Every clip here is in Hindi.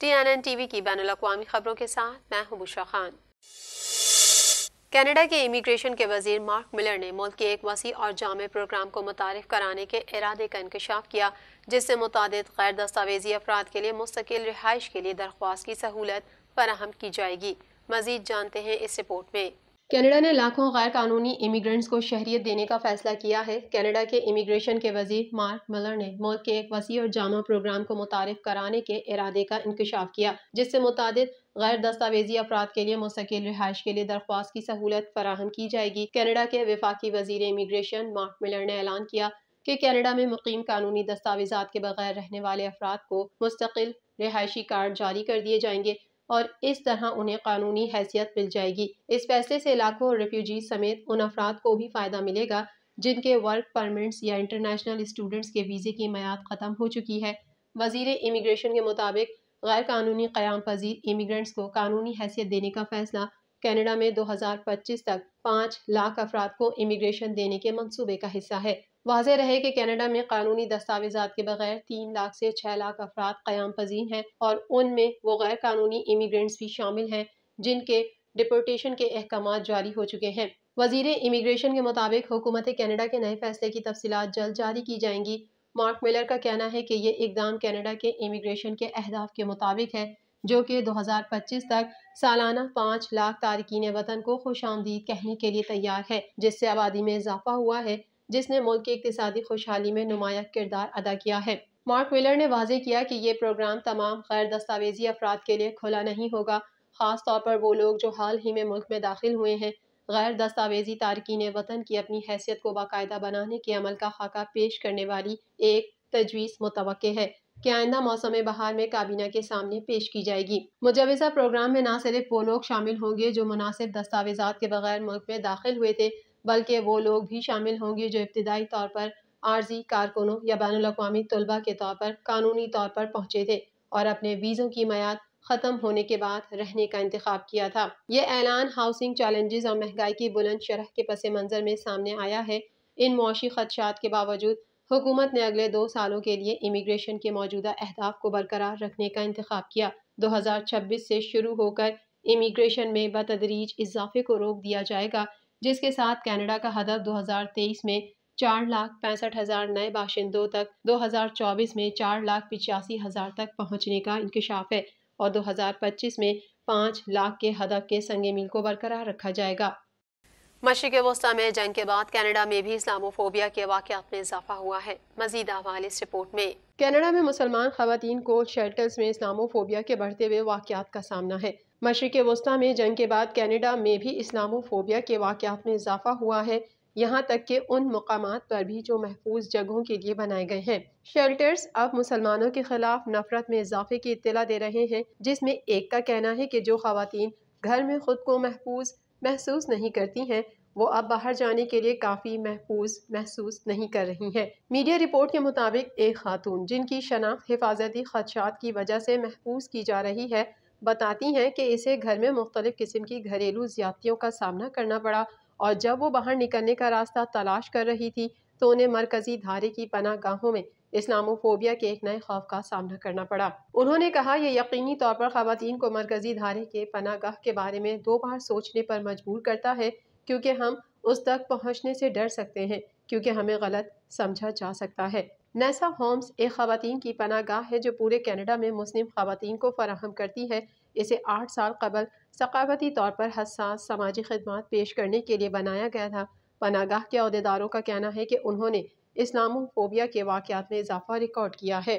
T N N T V की बैन अवी खबरों के साथ मैं हूं बुशा खान कनाडा के इमिग्रेशन के वजीर मार्क मिलर ने मुल्क के एक वसी और जाम प्रोग्राम को मुतारफ कराने के इरादे का इंकशाफ किया जिससे मुतद गैर दस्तावेजी अफराद के लिए मुस्तकिल रिहाइश के लिए दरख्वास्त की सहूलत फराहम की जाएगी मजीद जानते हैं इस रिपोर्ट में कनाडा ने लाखों गैर कानूनी इमिग्रेंट्स को शहरीत देने का फैसला किया है कनाडा के इमिग्रेशन के वजीर मार्क मलर ने मुल्क के एक वसी और जामा प्रोग्राम को मुतारफ कराने के इरादे का इंकशाफ किया जिससे मुताद गैर दस्तावेजी अफराद के लिए मुस्किल रिहाइश के लिए दरख्वास्त की सहूलत फराहम की जाएगी कनाडा के विफाक वजीर इमिग्रेशन मार्क मिलर ने ऐलान किया कि कनाडा में मुकीम कानूनी दस्तावेजा के बगैर रहने वाले अफराद को मुस्तकिल रिहायशी कार्ड जारी कर दिए जाएंगे और इस तरह उन्हें कानूनी हैसियत मिल जाएगी इस फैसले से लाखों रेफ्यूजी समेत उन अफराद को भी फ़ायदा मिलेगा जिनके वर्क परमिट्स या इंटरनेशनल स्टूडेंट्स के वीज़े की मैयाद ख़त्म हो चुकी है वजीर इमिग्रेशन के मुताबिक गैर कानूनी क़्याम पजीर इमिग्रेंट्स को कानूनी हैसियत देने का फैसला कैनेडा में 2025 तक 5 लाख अफराद को इमिग्रेशन देने के मंसूबे का हिस्सा है वाजह रहे कि कैनेडा में कानूनी दस्तावेजा के बगैर तीन लाख से छः लाख अफराद क़्याम पजीर हैं और उनमें वो गैर कानूनी इमिग्रेंट्स भी शामिल हैं जिनके डिपोटेशन के अहकाम जारी हो चुके हैं वजीर इमिग्रेशन के मुताबिक हुकूमत कैनेडा के नए फैसले की तफसी जल्द जारी की जाएंगी मार्क मिलर का कहना है कि ये इकदाम कैनेडा के इमिग्रेशन के अहदाफ के मुताबिक है जो कि 2025 तक सालाना पाँच लाख तारकिन वतन को खुश आमदीद कहने के लिए तैयार है जिससे आबादी में इजाफा हुआ है जिसने मुल्क की इकतदी खुशहाली में नुमाया किरदार अदा किया है मार्क विलर ने वाजे किया कि ये प्रोग्राम तमाम गैर दस्तावेजी अफराद के लिए खुला नहीं होगा ख़ास तौर पर वो लोग जो हाल ही में मुल्क में दाखिल हुए हैं गैर दस्तावेजी तारकिन वतन की अपनी हैसियत को बाकायदा बनाने के अमल का खाका पेश करने वाली एक तजवीज़ मुतव है कि आइंदा मौसम बहार में काबीना के सामने पेश की जाएगी मुजवजा प्रोग्राम में न सिर्फ वो लोग शामिल होंगे जो मुनासिब दस्तावेजा के बगैर मुल्क में दाखिल हुए थे बल्कि वो लोग भी शामिल होंगे जो इब्तदाई तौर पर आर्जी कारकुनों या बैन अवी तलबा के तौर पर कानूनी तौर पर पहुँचे थे और अपने वीज़ों की मैद ख़त्म होने के बाद रहने का इंतखब किया था यह ऐलान हाउसिंग चैलेंजेस और महंगाई की बुलंद शरह के पस मंज़र में सामने आया है इन मुशी खदशात के बावजूद हुकूमत ने अगले दो सालों के लिए इमिग्रेशन के मौजूदा अहदाफ को बरकरार रखने का इंतखब किया दो हज़ार छब्बीस से शुरू होकर इमिग्रेशन में बतदरीज इजाफे को रोक दिया जाएगा जिसके साथ कनाडा का हदफ 2023 में चार लाख पैंसठ हज़ार नए बाशिंदों तक 2024 में चार लाख पिचासी हज़ार तक पहुँचने का इंकशाफ है और 2025 में पाँच लाख के हदफ के संग मील को बरकरार रखा जाएगा मशरक वस्ता में जंग के बाद कनाडा में भी इस्लामोफोबिया के वाक़ में इजाफा हुआ है मजीद हवाले इस रिपोर्ट में कनाडा में मुसलमान खवतान को शेल्टर्स में इस्लामोफोबिया के बढ़ते हुए वाक़ का सामना है मशरक़ वस्ती में जंग के बाद कैनेडा में भी इस्लामोफोबिया के वाक़ात में इजाफा हुआ है यहाँ तक के उन मकाम पर भी जो महफूज जगहों के लिए बनाए गए हैं शेल्टर्स अब मुसलमानों के खिलाफ नफरत में इजाफे की इतला दे रहे हैं जिसमें एक का कहना है कि जो खातन घर में खुद को महफूज महसूस नहीं करती हैं वो अब बाहर जाने के लिए काफ़ी महफूज महसूस नहीं कर रही हैं मीडिया रिपोर्ट के मुताबिक एक खातून जिनकी शनाख्त हिफाजती खदशात की वजह से महफूज की जा रही है बताती हैं कि इसे घर में मुख्तलिफ़ किस्म की घरेलू ज़्यादतियों का सामना करना पड़ा और जब वो बाहर निकलने का रास्ता तलाश कर रही थी तो उन्हें मरकज़ी धारे की पनाह गाहों में इस्लामोफोबिया के एक नए खौफ का सामना करना पड़ा उन्होंने कहा यह यकीनी तौर पर ख़वातीन को मरकज़ी धारे के गाह के बारे में दो बार सोचने पर मजबूर करता है क्योंकि हम उस तक पहुँचने से डर सकते हैं क्योंकि हमें गलत समझा जा सकता है नैसा होम्स एक खातन की पना गाह है जो पूरे कैनेडा में मुस्लिम खातन को फराहम करती है इसे आठ साल कबल सकावती तौर पर हसास समाजी खदमात पेश करने के लिए बनाया गया था पनागाह के अहदेदारों का कहना है कि उन्होंने इस्लामोफोबिया के वाकत में इजाफा रिकॉर्ड किया है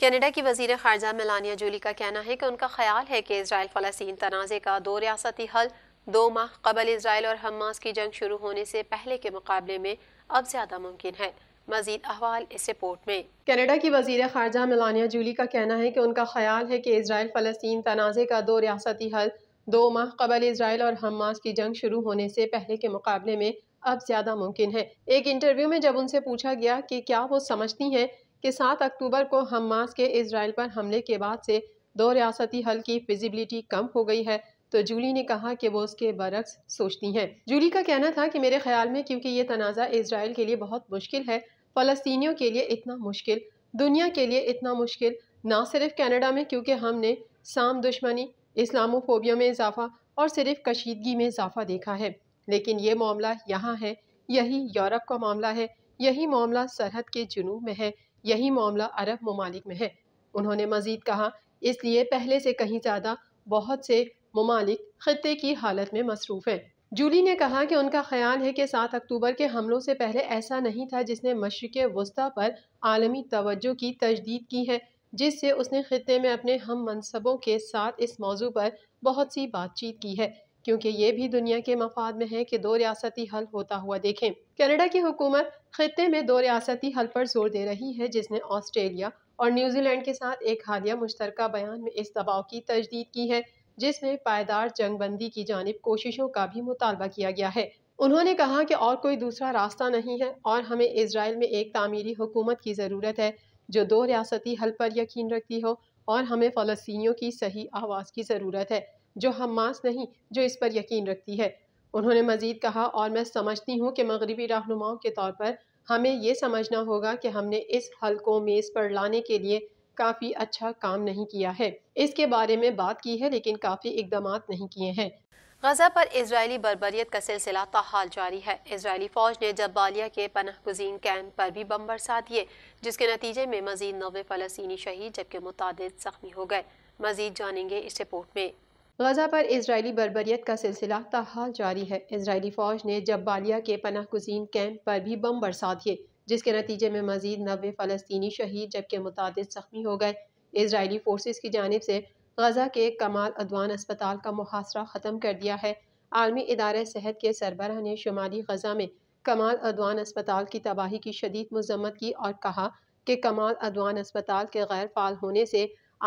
कनाडा की वजीर खारजा मेलानिया जूली का कहना है कि उनका ख्याल है कि इसराइल फ़लस्तीन तनाज़े का दो रियासती हल दो माह कबल इसराइल और हमास की जंग शुरू होने से पहले के मुकाबले में अब ज़्यादा मुमकिन है मजीद अहवाल इस रिपोर्ट में कनाडा की वजीर खारजा मिलानिया जूली का कहना है कि उनका ख्याल है कि इसराइल फ़लस्तीन तनाज़े का दो रियासती हल दो माह कबल इसराइल और हमास की जंग शुरू होने से पहले के मुकाबले में अब ज़्यादा मुमकिन है एक इंटरव्यू में जब उनसे पूछा गया कि क्या वो समझती हैं कि सात अक्टूबर को हमास के इसराइल पर हमले के बाद से दो रियासती हल की फिजिबिलिटी कम हो गई है तो जूली ने कहा कि वो उसके बरक्स सोचती हैं जूली का कहना था कि मेरे ख्याल में क्योंकि ये तनाज़ा इसराइल के लिए बहुत मुश्किल है फ़लस्तियों के लिए इतना मुश्किल दुनिया के लिए इतना मुश्किल ना सिर्फ कनाडा में क्योंकि हमने साम दुश्मनी इस्लामोफोबिया में इजाफा और सिर्फ कशीदगी में इजाफा देखा है लेकिन ये मामला यहाँ है यही यूरोप का मामला है यही मामला सरहद के जुनूब में है यही मामला अरब ममालिक में है उन्होंने मज़ीद कहा इसलिए पहले से कहीं ज़्यादा बहुत से ममालिक ख़त्े की हालत में मसरूफ़ हैं जूली ने कहा कि उनका ख्याल है कि सात अक्टूबर के हमलों से पहले ऐसा नहीं था जिसने मशरक़ वस्ती पर आलमी तोज्जो की तजदीद की है जिससे उसने ख़त्े में अपने हम मनसबों के साथ इस मौजू पर बहुत सी बातचीत की है क्योंकि ये भी दुनिया के मफाद में है कि दो रियासती हल होता हुआ देखें कनाडा की हुकूमत ख़त्े में दो रियासती हल पर जोर दे रही है जिसने ऑस्ट्रेलिया और न्यूजीलैंड के साथ एक हालिया मुश्तरक बयान में इस दबाव की तजदीद की है जिसमें पायदार जंगबंदी की जानब कोशिशों का भी मुतालबा किया गया है उन्होंने कहा कि और कोई दूसरा रास्ता नहीं है और हमें इसराइल में एक तामीरी हुकूमत की ज़रूरत है जो दो रियासती हल पर यकीन रखती हो और हमें फ़लस्तियों की सही आवाज़ की ज़रूरत है जो हमास नहीं जो इस पर यकीन रखती है उन्होंने मज़ीद कहा और मैं समझती हूँ कि मगरबी रहनुमाओं के तौर पर हमें यह समझना होगा कि हमने इस हल को मेज़ पर लाने के लिए काफ़ी अच्छा काम नहीं किया है इसके बारे में बात की है लेकिन काफ़ी इकदाम नहीं किए हैं गजा पर इसराइली बर्बरीत का सिलसिला ताहाल जारी है इसराइली फौज ने जब्बालिया के पनह गुजीन कैंप पर भी बम बरसा दिए जिसके नतीजे में मजीद नवे फलस्तनी शहीद जबकि मुतद जख्मी हो गए मजीद जानेंगे इस रिपोर्ट में गजा पर इसराइली बर्बरीत का सिलसिला ताहाल जारी है इसराइली फौज ने जब्बालिया के पनह गुजीन कैंप पर भी बम बरसा दिए जिसके नतीजे में मजीद नबे फ़लस्तनी शहीद जबकि मुतद जख्मी हो गए इसराइली फोर्स की जानब से गजा के कमाल अदवान अस्पताल का मुहासरा ख़त्म कर दिया है आर्मी इदार सेहत के सरबराह ने शुमाली गजा में कमाल अदवान अस्पताल की तबाही की शदीद मजम्मत की और कहा कि कमाल अदवान अस्पताल के गैर फाल होने से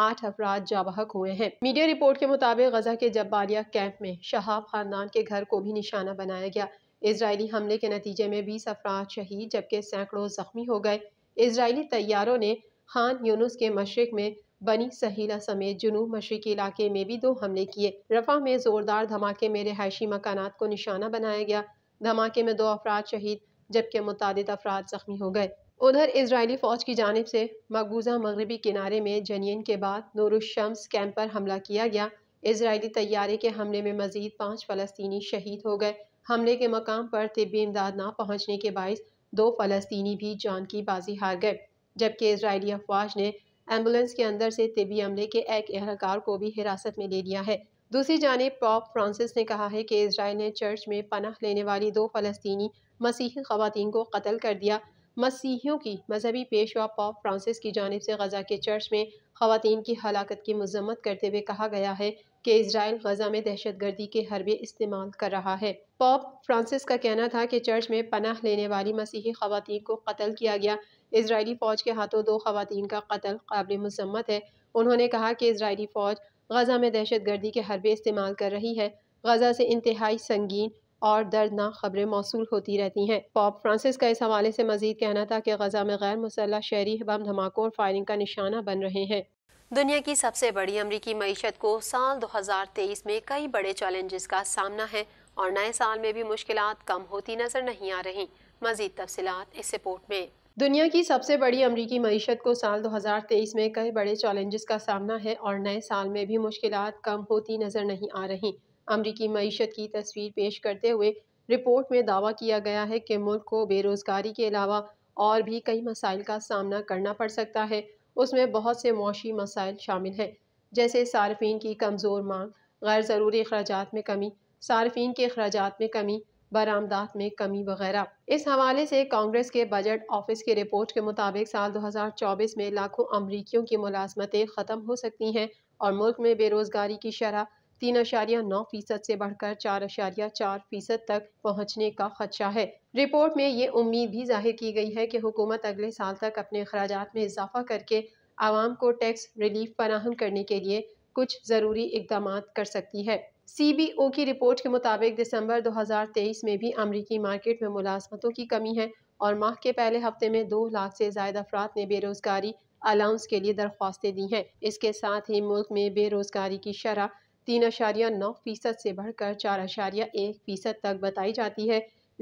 आठ अफराद जाबहक हुए हैं मीडिया रिपोर्ट के मुताबिक गजा के जब्बालिया कैंप में शहाब खानदान के घर को भी निशाना बनाया गया इसराइली हमले के नतीजे में बीस अफराद शहीद जबकि सैकड़ों जख्मी हो गए इसराइली तैयारों ने खान यूनुस के मशरक में बनी सहीला समेत जुनूब मशरकी इलाके में भी दो हमले किए रफा में जोरदार धमाके में रिहायशी मकाना को निशाना बनाया गया धमाके में दो अफराद शहीद जबकि मुतद अफराद जख्मी हो गए उधर इसराइली फौज की जानब से मकबूजा मगरबी किनारे में जनियन के बाद नूरुशम्स कैंप पर हमला किया गया इसराइली तैयारे के हमले में मजीद पाँच फलस्तनी शहीद हो गए हमले के मकाम पर तिब्बी इमदाद न पहुँचने के बायस दो फ़लस्तनी भी जान की बाजी हार गए जबकि इसराइली अफवाज ने एम्बुलेंस के अंदर से तिबी अमले के एक एहलकार को भी हिरासत में ले लिया है दूसरी जानब पॉप फ्रांसिस ने कहा है कि इसराइल ने चर्च में पनाह लेने वाली दो फ़लस्तनी मसीही खुतिन को कत्ल कर दिया मसीहियों की मजहबी पेशवा पॉप फ्रांसिस की जानब से गजा के चर्च में खवतिन की हलाकत की मजम्मत करते हुए कहा गया है कि इसराइल गजा में दहशतगर्दी के हरबे इस्तेमाल कर रहा है पॉप फ्रांसिस का कहना था कि चर्च में पनाह लेने वाली मसीही खातन को कत्ल किया गया इसराइली फ़ौज के हाथों दो खातन का कत्ल काबिल मसम्मत है उन्होंने कहा कि इसराइली फ़ौज गजा में दहशत गर्दी के हरबे इस्तेमाल कर रही है गजा से इंतहाई संगीन और दर्दनाक खबरें मौसू होती रहती हैं पॉप फ्रांसिस का इस हवाले से मजीद कहना था कि गजा में गैर मुसल्ह शहरी बम धमाकों और फायरिंग का निशाना बन रहे हैं दुनिया की सबसे बड़ी अमरीकी मीशत को साल 2023 में कई बड़े चैलेंजेस का सामना है और नए साल में भी मुश्किल कम होती नजर नहीं आ रही मजीद तफसलत इस रिपोर्ट में दुनिया की सबसे बड़ी अमरीकी मीशत को साल 2023 में कई बड़े चैलेंजेस का सामना है और नए साल में भी मुश्किल कम होती नजर नहीं आ रही अमरीकी मीशत की तस्वीर पेश करते हुए रिपोर्ट में दावा किया गया है कि मुल्क को बेरोज़गारी के अलावा और भी कई मसाइल का सामना करना पड़ सकता है उसमें बहुत से मौशी मसाइल शामिल हैं जैसे सार्फिन की कमज़ोर मांग गैर ज़रूरी अखराज में कमी सार्फिन के अखराज में कमी बरामदात में कमी वगैरह इस हवाले से कांग्रेस के बजट ऑफिस की रिपोर्ट के मुताबिक साल 2024 में लाखों अमरीकियों की मुलाजमतें ख़त्म हो सकती हैं और मुल्क में बेरोज़गारी की शरह तीन अशारिया नौ फीसद से बढ़कर चार अशारिया चार फीसद तक पहुंचने का खदशा है रिपोर्ट में ये उम्मीद भी जाहिर की गई है कि हुकूमत अगले साल तक अपने अखराज में इजाफा करके आवाम को टैक्स रिलीफ फराहम करने के लिए कुछ ज़रूरी इकदाम कर सकती है सी बी ओ की रिपोर्ट के मुताबिक दिसंबर 2023 में भी अमरीकी मार्केट में मुलाजमतों की कमी है और माह के पहले हफ्ते में दो लाख से ज्यादा अफराद ने बेरोजगारी अलाउंस के लिए दरख्वास्तें दी हैं इसके साथ ही मुल्क में बेरोजगारी की शरह तीन अशारिया नौ फीसद से बढ़कर चार अशारिया एक फीसद तक बताई जाती है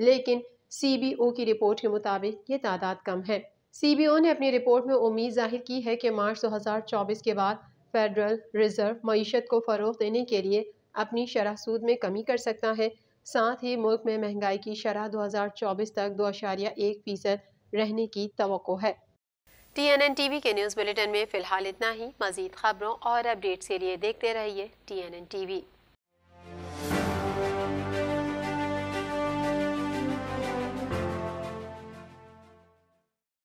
लेकिन सी की रिपोर्ट के मुताबिक ये तादाद कम है सी ने अपनी रिपोर्ट में उम्मीद जाहिर की है कि मार्च 2024 के बाद फेडरल रिजर्व मीशत को फ़रोग देने के लिए अपनी शरह सूद में कमी कर सकता है साथ ही मुल्क में महंगाई की शरह 2024 तक दो अशारिया एक फ़ीसद रहने की तो है T N N T V के न्यूज़ बुलेटिन में फ़िलहाल इतना ही मज़ीद खबरों और अपडेट्स के लिए देखते रहिए T N N T we